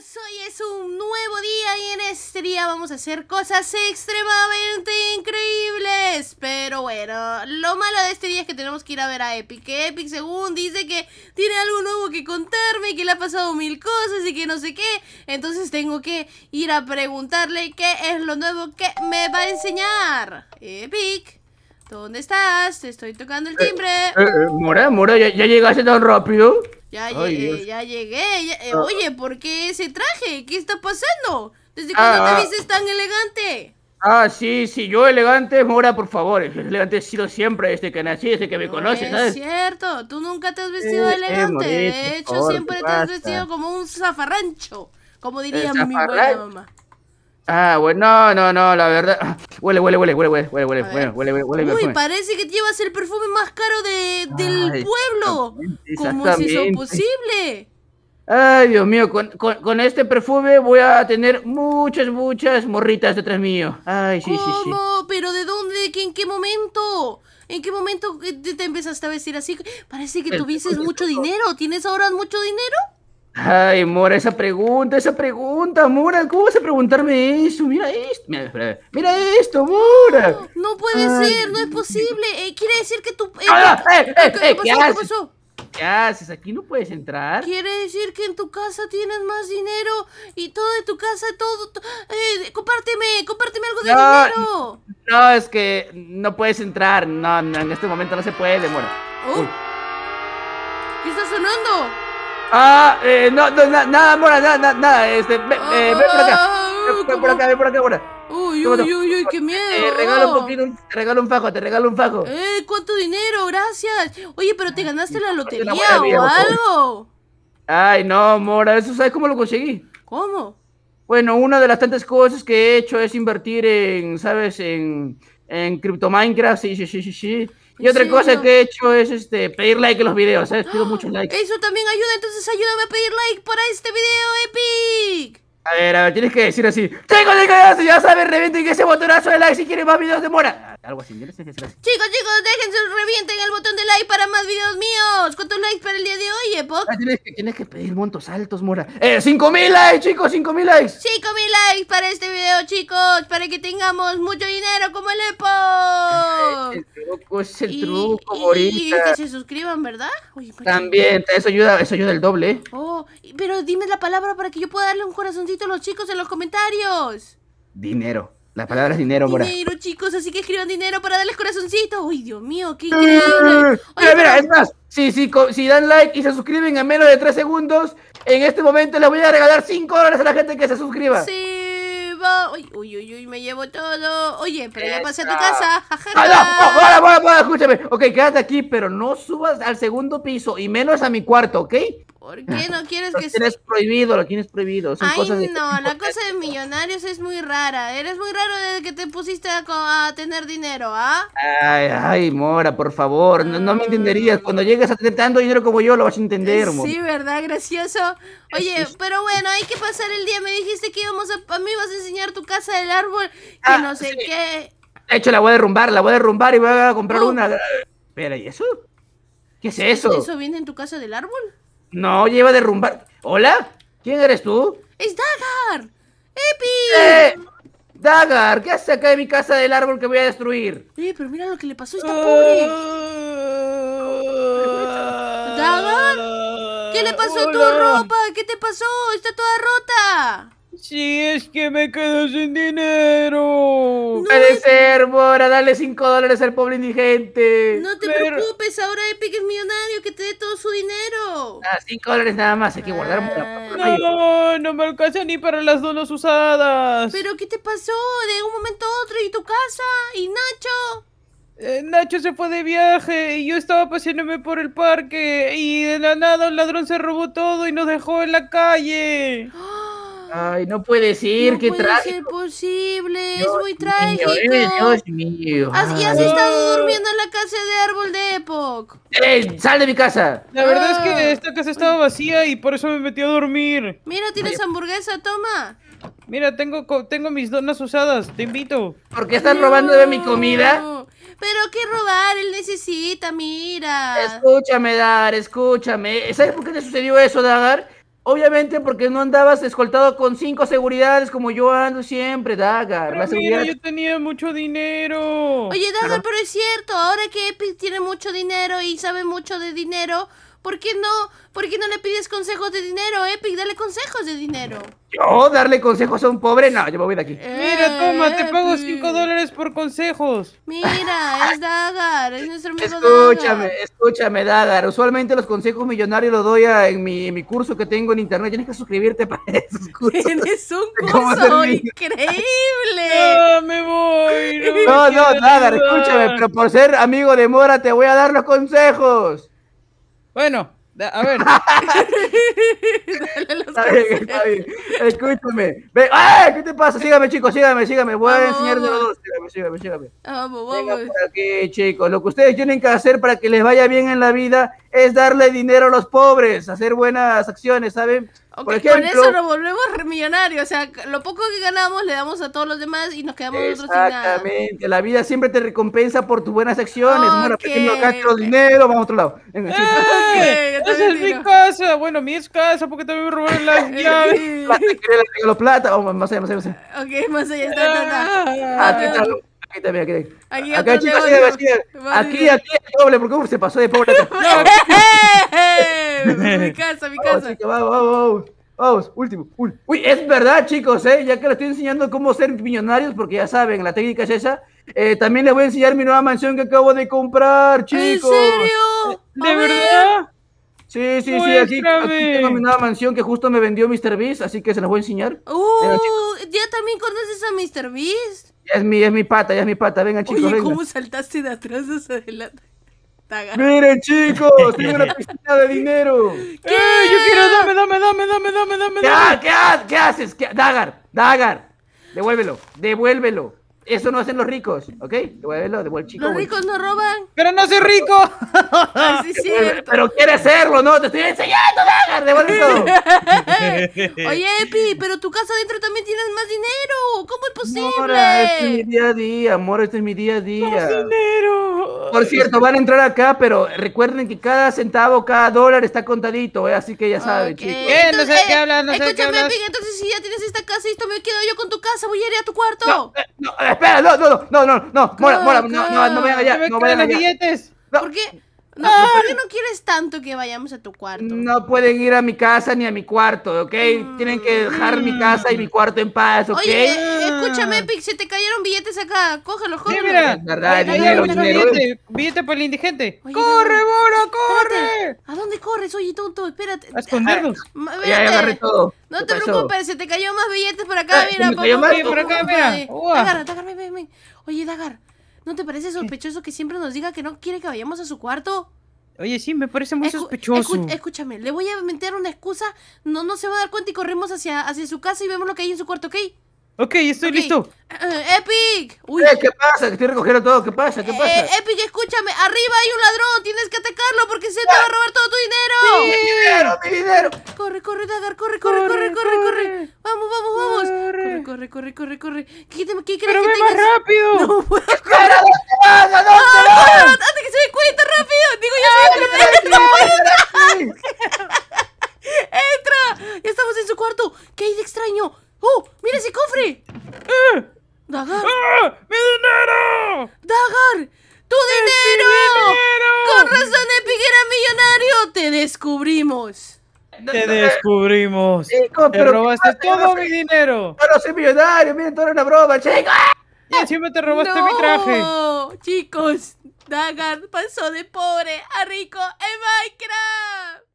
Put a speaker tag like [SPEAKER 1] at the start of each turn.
[SPEAKER 1] Pues hoy es un nuevo día y en este día vamos a hacer cosas extremadamente increíbles. Pero bueno, lo malo de este día es que tenemos que ir a ver a Epic. Epic, según dice que tiene algo nuevo que contarme, que le ha pasado mil cosas y que no sé qué. Entonces tengo que ir a preguntarle qué es lo nuevo que me va a enseñar. Epic. ¿Dónde estás? Te estoy tocando el eh, timbre. Eh, eh,
[SPEAKER 2] mora, Mora, ¿ya, ¿ya llegaste tan rápido? Ya, llegué,
[SPEAKER 1] ya llegué, eh, ah. Oye, ¿por qué ese traje? ¿Qué está pasando? ¿Desde ah, cuándo te ah. vistes tan elegante?
[SPEAKER 2] Ah, sí, sí, yo elegante, Mora, por favor. Elegante he sido siempre desde que nací, desde que me conoces, ¿sabes? Es
[SPEAKER 1] cierto, tú nunca te has vestido elegante. de hecho, siempre te has vestido como un zafarrancho, como diría mi buena mamá.
[SPEAKER 2] Ah, bueno, no, no, no, la verdad. Huele, huele, huele, huele, huele, huele, huele, huele, huele, huele, huele. Uy,
[SPEAKER 1] parece que llevas el perfume más caro de, del pueblo. ¿Cómo es eso posible?
[SPEAKER 2] Ay, Dios mío, con, con, este perfume voy a tener muchas, muchas morritas detrás mío. Ay, sí, sí, sí, ¿Cómo?
[SPEAKER 1] ¿Pero de dónde? ¿En qué momento? ¿En qué momento te, empezaste a vestir así? Parece que tuviste mucho dinero. ¿Tienes ahora mucho dinero?
[SPEAKER 2] Ay, Mora, esa pregunta, esa pregunta, Mora, ¿cómo vas a preguntarme eso? Mira esto, mira, esto, Mora. No, puede ser, no es posible.
[SPEAKER 1] Eh, quiere decir que tu...
[SPEAKER 2] Eh, ah, eh, eh, eh ¿Qué, pasó? ¿Qué, haces? pasó? haces? Aquí no puedes entrar.
[SPEAKER 1] Quiere decir que en tu casa tienes más dinero y todo de tu casa, todo... compárteme, compárteme algo de dinero.
[SPEAKER 2] No, es que no puedes entrar. No, en este momento no se puede, Mora. Oh.
[SPEAKER 1] ¿Qué está sonando?
[SPEAKER 2] Ah, eh, no, no, nada, mora, nada, nada, este, eh, ven por acá. Ah, ven por acá, ven por acá, mora. Uy, uy, uy, uy, qué eh, miedo. Eh, regalo un poquito, te regalo un fajo, te regalo un fajo.
[SPEAKER 1] Eh, cuánto dinero, gracias. Oye, pero te ganaste la lotería o algo.
[SPEAKER 2] Ay, no, mora, eso sabes cómo lo conseguí. ¿Cómo? Bueno, una de las tantas cosas que he hecho es invertir en, ¿sabes? En, en Crypto Minecraft, sí, sí, sí, sí, sí. Pues y otra cosa que he hecho es este, pedir like en los videos, ¿sabes? ¿eh? Pido ¡Ah! mucho muchos likes.
[SPEAKER 1] Eso también ayuda, entonces ayúdame a pedir like para este video epic.
[SPEAKER 2] A ver, a ver, tienes que decir así. Chicos, chicos, ya saben, revienten ese botonazo de like si quieren más videos de Mora. Algo así, Chicos, chicos,
[SPEAKER 1] déjense, revienten el botón de like para más videos míos. ¿Cuántos likes para el día de hoy, Epoch? Ah,
[SPEAKER 2] tienes, que, pedir montos altos, Mora. ¡Eh, 5000 likes, chicos! ¡5000 likes!
[SPEAKER 1] 5000 likes para este video, chicos, para que tengamos mucho dinero como el Epoch
[SPEAKER 2] es el truco morita Y que se
[SPEAKER 1] suscriban, ¿verdad? Pues, También, eso ayuda, eso ayuda el doble. ¿eh? Oh, pero dime la palabra para que yo pueda darle un corazoncito a los chicos en los comentarios.
[SPEAKER 2] Dinero. La palabra es dinero, Mora. Dinero,
[SPEAKER 1] chicos, así que escriban dinero para darles corazoncito Uy, Dios mío, qué ah, increíble.
[SPEAKER 2] Oye, mira, es más, si, si dan like y se suscriben en menos de tres segundos, en este momento les voy a regalar cinco dólares a la gente que se suscriba. Sí,
[SPEAKER 1] Uy, uy, uy, me llevo todo. Oye, pero ya pasé a tu casa. Jajaja.
[SPEAKER 2] Ah, no, oh, escúchame. Ok, quédate aquí, pero no subas al segundo piso y menos a mi cuarto, ¿ok? ¿Por qué no quieres que... Lo tienes prohibido, lo tienes prohibido. Ay, no,
[SPEAKER 1] la cosa de millonarios es muy rara. Eres muy raro desde que te pusiste a, tener dinero, ¿ah?
[SPEAKER 2] Ay, ay, Mora, por favor, no, me entenderías. Cuando llegues a tener tanto dinero como yo, lo vas a entender, Mora. Sí,
[SPEAKER 1] ¿verdad? Gracioso. Oye, pero bueno, hay que pasar el día. Me dijiste que íbamos a... A mí vas a enseñar tu casa del árbol, Y ah, no sé qué.
[SPEAKER 2] De hecho, la voy a derrumbar, la voy a derrumbar y voy a comprar oh. una... Espera, ¿y eso? ¿Qué es eso? ¿Eso
[SPEAKER 1] viene en tu casa del árbol?
[SPEAKER 2] No, lleva derrumbar. ¿Hola? ¿Quién eres tú?
[SPEAKER 1] ¡Es Dagar! ¡Epi!
[SPEAKER 2] ¡Eh! Dagar, ¿qué haces acá en mi casa del árbol que voy a destruir? Eh, pero
[SPEAKER 1] mira lo que le pasó a esta ah. pobre. Dagar,
[SPEAKER 2] ¿qué le pasó a tu ropa?
[SPEAKER 1] ¿Qué te pasó? Está toda rota.
[SPEAKER 2] Sí, es que me quedo sin dinero. No, Puede ser, Mora, dale 5 dólares al pobre indigente. No te preocupes,
[SPEAKER 1] ahora Epic es millonario, que te dé todo su dinero. Ah, dólares nada más,
[SPEAKER 2] hay que guardar. Ah. No,
[SPEAKER 1] no me alcanza ni para las donas usadas. Pero, ¿qué te pasó? De un momento a otro, y tu casa, y Nacho. Eh, Nacho se fue de viaje y yo estaba paseándome por
[SPEAKER 2] el parque y de la nada un ladrón se robó todo y nos dejó en la calle. ¡Ah! Ay, no puede ser, no qué puede ser
[SPEAKER 1] posible, es muy eh, trágico. Dios
[SPEAKER 2] mío. has estado durmiendo en
[SPEAKER 1] la casa de Árbol de Epoch. ¡Ey, sal de mi casa! La verdad es que ah. esta casa estaba vacía y por eso me metió a dormir. Mira, tienes hamburguesa, toma. Mira, tengo, tengo mis donas usadas, te invito. ¿Por qué estás robando de mi comida?
[SPEAKER 2] Pero qué robar, él necesita, mira. Escúchame, Dar, escúchame. ¿Sabes por qué le sucedió eso, Dar? Obviamente porque no andabas escoltado con cinco seguridades como yo ando siempre, Dagar. Pero mira, yo tenía mucho dinero. Oye, Dagar, pero
[SPEAKER 1] es cierto, ahora que Epic tiene mucho dinero y sabe mucho de dinero, ¿Por qué no, por qué no le pides consejos de dinero, Epic? Dale consejos de dinero.
[SPEAKER 2] ¿Yo oh, darle consejos a un pobre? No, yo me voy de aquí. Eh, Mira, toma, te pago 5 dólares por consejos.
[SPEAKER 1] Mira, es Dagar, es nuestro amigo Escúchame, Dagar.
[SPEAKER 2] escúchame, Dagar. Usualmente los consejos millonarios los doy en, mi, mi, curso que tengo en internet. Tienes que suscribirte para eso. cursos. Tienes un curso increíble.
[SPEAKER 1] No, me voy. No, no, no Dagar, escúchame, pero
[SPEAKER 2] por ser amigo de Mora te voy a dar los consejos. Bueno,
[SPEAKER 1] a ver. está
[SPEAKER 2] bien, Escúchame. ¡Ay! ¡eh! ¿Qué te pasa? Sígame, chicos, sígame, sígame. Voy a enseñar los dos. Sígame, sígame, sígame. Vamos, vamos. Venga por aquí, chicos. Lo que ustedes tienen que hacer para que les vaya bien en la vida es darle dinero a los pobres, hacer buenas acciones, ¿saben? Por ejemplo, con eso nos
[SPEAKER 1] volvemos millonarios, o sea, lo poco que ganamos le damos a todos los demás y nos quedamos nosotros sin nada.
[SPEAKER 2] Exactamente, la vida siempre te recompensa por tus buenas acciones. Okay, bueno, pequeño acá okay. dinero, vamos a otro lado. ¡Eh! esa es mi casa, bueno, mi es casa, porque también a robar las llaves. plata, regalo plata, vamos, más allá, más allá, más allá. Ok, más allá, está, está, está aquí también, aquí Aquí, aquí, aquí, doble, porque se pasó de pobre. mi casa, mi casa. vamos, vamos, vamos, último. Uy, es verdad, chicos, ¿eh? ya que les estoy enseñando cómo ser millonarios, porque ya saben, la técnica es esa. Eh, también les voy a enseñar mi nueva mansión que acabo de comprar, chicos. ¿En serio?
[SPEAKER 1] ¿De verdad?
[SPEAKER 2] Sí, sí, sí, aquí, aquí tengo mi nueva mansión que justo me vendió Mr. Beast, así que se la voy a enseñar. ¡Uh!
[SPEAKER 1] ¿Ya también conoces a Mr. Beast?
[SPEAKER 2] Ya es mi, es mi pata, ya es mi pata, venga chicos, Oye, ¿cómo
[SPEAKER 1] saltaste de atrás hacia adelante? Miren
[SPEAKER 2] chicos, tengo una piscina de dinero. ¿Qué? Eh, yo quiero, dame, dame, dame, dame, dame, dame. ¿Qué, dame. ¿Qué, qué haces? ¿Qué? Dagar, Dagar, devuélvelo, devuélvelo. Eso no hacen los ricos, ¿ok? voy de chico. Los ricos
[SPEAKER 1] no roban. Pero no soy rico.
[SPEAKER 2] Sí, sí, cierto. Pero quiere hacerlo, ¿no? Te estoy enseñando, Devuelve todo.
[SPEAKER 1] Oye, Epi, pero tu casa adentro también tienes más dinero. ¿Cómo es este posible? este es mi
[SPEAKER 2] día a día, amor, este es mi día a día. Más dinero. Por cierto, van a entrar acá, pero recuerden que cada centavo, cada dólar está contadito, ¿eh? Así que ya saben, chicos. ¿Qué? Eh, no sé qué hablas, no sé qué hablas. Escúchame, Epi,
[SPEAKER 1] entonces si ya tienes esta casa y esto me quedo yo con tu casa, voy a ir a tu cuarto. No,
[SPEAKER 2] eh, eh, no no no, no, no, no, no, Mora, Mora, no, no, no me no no no no no
[SPEAKER 1] billetes. No. no no No, no, no no no quieres tanto que vayamos a tu cuarto?
[SPEAKER 2] No pueden ir a mi casa ni a mi cuarto, ¿ok? no Tienen que dejar mi mm. casa y mi cuarto en paz, ¿ok? no Escúchame,
[SPEAKER 1] Pix, se te cayeron billetes acá. Cógelos, cógelos. mira. Verdad, dinero, dinero. Billete, billete para el indigente. ¡Corre, Bora, corre! ¿A dónde corres? Oye, tonto, espérate. A escondernos. Ya, agarré No te preocupes, se te cayó más billetes por acá, ah, mira. por acá, mira. Dagar, Dagar, ven, ven, ven. Oye, Dagar, ¿no te parece sospechoso que siempre nos diga que no quiere que vayamos a su cuarto? Oye, sí, me parece muy sospechoso. escúchame, le voy a meter una excusa, no, no se va a dar cuenta y corremos hacia, hacia su casa y vemos lo que hay en su cuarto, ¿ok?
[SPEAKER 2] Ok, estoy listo.
[SPEAKER 1] Eh, eh, Epic.
[SPEAKER 2] Uy. Eh, ¿Qué pasa? estoy recogiendo todo. ¿Qué pasa? ¿Qué pasa?
[SPEAKER 1] Epic, escúchame. Arriba hay un ladrón. Tienes que atacarlo porque se te va a robar todo tu dinero. Sí, mi dinero, mi dinero. Corre, corre, Dagar. Corre, corre, corre, corre, corre. corre. Vamos, vamos, vamos. Corre, corre, corre, corre, corre. Quítame, quítame. crees que ve rápido. No puedo correr. ¿Dónde vas? descubrimos. Eh, te descubrimos. te robaste
[SPEAKER 2] todo mi dinero. Pero soy millonario, miren, toda una broma, chicos. Y encima te robaste mi traje.
[SPEAKER 1] No, chicos, Dagar pasó de pobre a rico en Minecraft.